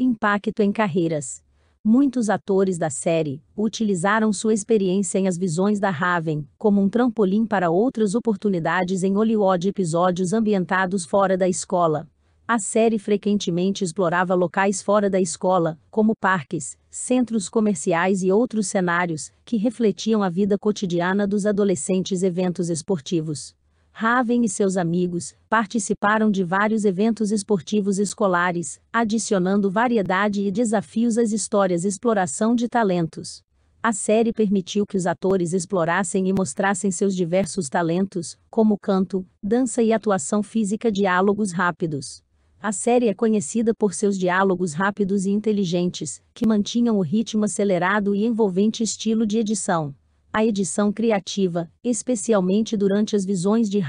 Impacto em carreiras. Muitos atores da série utilizaram sua experiência em As Visões da Raven como um trampolim para outras oportunidades em Hollywood episódios ambientados fora da escola. A série frequentemente explorava locais fora da escola, como parques, centros comerciais e outros cenários que refletiam a vida cotidiana dos adolescentes eventos esportivos Raven e seus amigos participaram de vários eventos esportivos escolares, adicionando variedade e desafios às histórias exploração de talentos. A série permitiu que os atores explorassem e mostrassem seus diversos talentos, como canto, dança e atuação física, diálogos rápidos. A série é conhecida por seus diálogos rápidos e inteligentes, que mantinham o ritmo acelerado e envolvente estilo de edição a edição criativa, especialmente durante as visões de